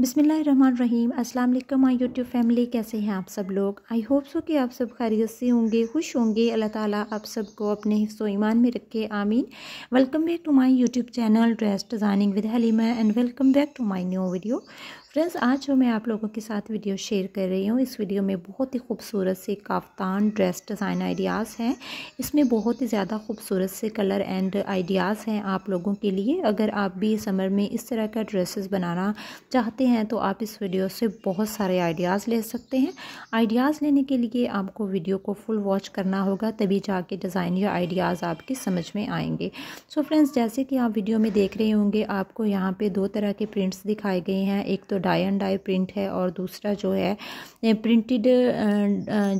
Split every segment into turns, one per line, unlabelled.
बिसमीम अस्सलाम वालेकुम माय यूट्यूब फैमिली कैसे हैं आप सब लोग आई होप सो कि आप सब खैरियत से होंगे खुश होंगे अल्लाह ताला आप सबको अपने हिस्सो ईमान में रखे आमीन welcome back to my YouTube channel dress designing with Halima and welcome back to my new video friends आज जो मैं आप लोगों के साथ वीडियो शेयर कर रही हूँ इस वीडियो में बहुत ही खूबसूरत से काफ्तान ड्रेस डिज़ाइन आइडियाज़ हैं इसमें बहुत ही ज़्यादा खूबसूरत से कलर एंड आइडियाज़ हैं आप लोगों के लिए अगर आप भी समर में इस तरह का ड्रेसेस बनाना चाहते हैं तो आप इस वीडियो से बहुत सारे आइडियाज़ ले सकते हैं आइडियाज़ लेने के लिए आपको वीडियो को फुल वॉच करना होगा तभी जाके डिज़ाइन या आइडियाज़ आपके समझ में आएंगे सो फ्रेंड्स जैसे कि आप वीडियो में देख रहे होंगे आपको यहाँ पर दो तरह के प्रिंट्स दिखाए गए हैं एक तो डाई एंड डाई प्रिंट है और दूसरा जो है प्रिंटेड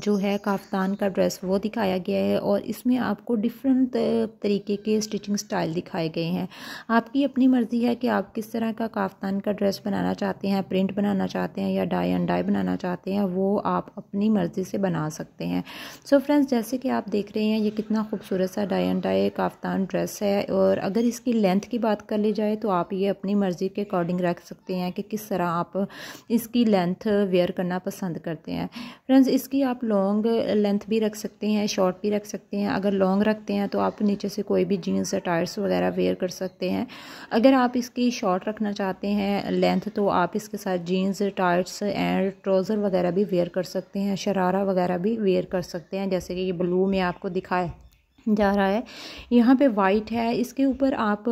जो है काफ्तान का ड्रेस वो दिखाया गया है और इसमें आपको डिफरेंट तरीके के स्टिचिंग स्टाइल दिखाए गए हैं आपकी अपनी मर्ज़ी है कि आप किस तरह का काफ्तान का ड्रेस बनाना चाहते हैं प्रिंट बनाना चाहते हैं या डाई एंड डाई बनाना चाहते हैं वो आप अपनी मर्ज़ी से बना सकते हैं सो so फ्रेंड्स जैसे कि आप देख रहे हैं ये कितना खूबसूरत सा dye and dye kaftan dress है और अगर इसकी लेंथ की बात कर ली जाए तो आप ये अपनी मर्ज़ी के अकॉर्डिंग रख सकते हैं कि किस तरह आप इसकी लेंथ वेयर करना पसंद करते हैं फ्रेंड्स इसकी आप लॉन्ग लेंथ भी रख सकते हैं शॉर्ट भी रख सकते हैं अगर लॉन्ग रखते हैं तो आप नीचे से कोई भी जीन्स टायर्स वगैरह वेयर कर सकते हैं अगर आप इसकी शॉर्ट रखना चाहते हैं लेंथ तो आप इसके साथ जीन्स टायर्स एंड ट्राउज़र वगैरह भी वेयर कर सकते हैं शरारा वगैरह भी वेयर कर सकते हैं जैसे कि ये ब्लू में आपको दिखाया जा रहा है यहाँ पे वाइट है इसके ऊपर आप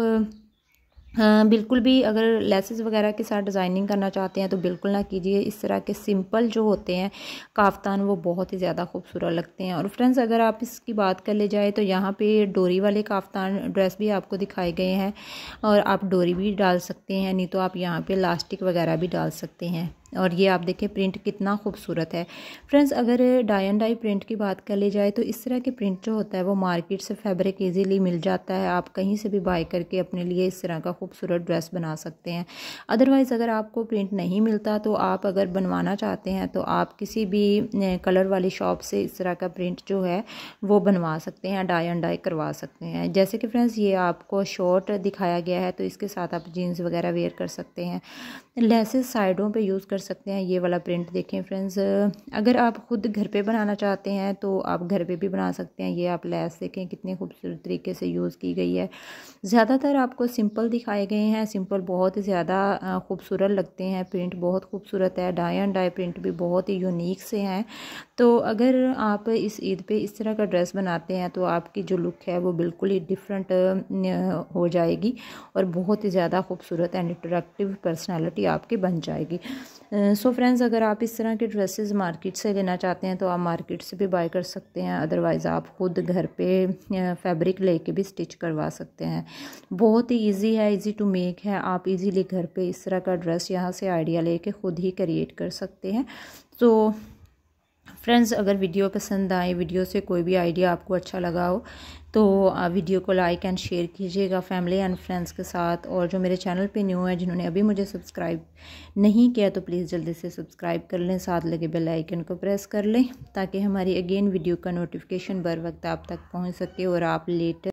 हाँ, बिल्कुल भी अगर लेसेस वगैरह के साथ डिज़ाइनिंग करना चाहते हैं तो बिल्कुल ना कीजिए इस तरह के सिंपल जो होते हैं काफ्तान वो बहुत ही ज़्यादा खूबसूरत लगते हैं और फ्रेंड्स अगर आप इसकी बात कर ले जाए तो यहाँ पे डोरी वाले काफ्तान ड्रेस भी आपको दिखाए गए हैं और आप डोरी भी डाल सकते हैं नहीं तो आप यहाँ पर लास्टिक वगैरह भी डाल सकते हैं और ये आप देखें प्रिंट कितना खूबसूरत है फ्रेंड्स अगर डायन डाई प्रिंट की बात कर ली जाए तो इस तरह के प्रिंट जो होता है वो मार्केट से फैब्रिक इजीली मिल जाता है आप कहीं से भी बाय करके अपने लिए इस तरह का खूबसूरत ड्रेस बना सकते हैं अदरवाइज़ अगर आपको प्रिंट नहीं मिलता तो आप अगर बनवाना चाहते हैं तो आप किसी भी कलर वाली शॉप से इस तरह का प्रिंट जो है वो बनवा सकते हैं डायन डाई करवा सकते हैं जैसे कि फ्रेंड्स ये आपको शॉर्ट दिखाया गया है तो इसके साथ आप जीन्स वगैरह वेयर कर सकते हैं लेसेस साइडों पर यूज़ कर कर सकते हैं ये वाला प्रिंट देखें फ्रेंड्स अगर आप ख़ुद घर पे बनाना चाहते हैं तो आप घर पे भी बना सकते हैं ये आप लैस देखें कितने खूबसूरत तरीके से यूज़ की गई है ज़्यादातर आपको सिंपल दिखाए गए हैं सिंपल बहुत ही ज़्यादा खूबसूरत लगते हैं प्रिंट बहुत खूबसूरत है डाई एंड डाई प्रिंट भी बहुत ही यूनिक से हैं तो अगर आप इस ईद पर इस तरह का ड्रेस बनाते हैं तो आपकी जो लुक है वो बिल्कुल ही डिफरेंट हो जाएगी और बहुत ही ज़्यादा खूबसूरत एंड अट्रैक्टिव पर्सनैलिटी आपकी बन जाएगी सो फ्रेंड्स अगर आप इस तरह के ड्रेसेस मार्केट से लेना चाहते हैं तो आप मार्केट से भी बाय कर सकते हैं अदरवाइज़ आप ख़ुद घर पे फैब्रिक लेके भी स्टिच करवा सकते हैं बहुत ही इजी है इजी टू मेक है आप इजीली घर पे इस तरह का ड्रेस यहाँ से आइडिया लेके ख़ुद ही क्रिएट कर सकते हैं तो फ्रेंड्स अगर वीडियो पसंद आए वीडियो से कोई भी आइडिया आपको अच्छा लगा हो तो आप वीडियो को लाइक एंड शेयर कीजिएगा फैमिली एंड फ्रेंड्स के साथ और जो मेरे चैनल पे न्यू है जिन्होंने अभी मुझे सब्सक्राइब नहीं किया तो प्लीज़ जल्दी से सब्सक्राइब कर लें साथ लगे बेल आइकन को प्रेस कर लें ताकि हमारी अगेन वीडियो का नोटिफिकेशन बर वक्त आप तक पहुंच सके और आप लेटर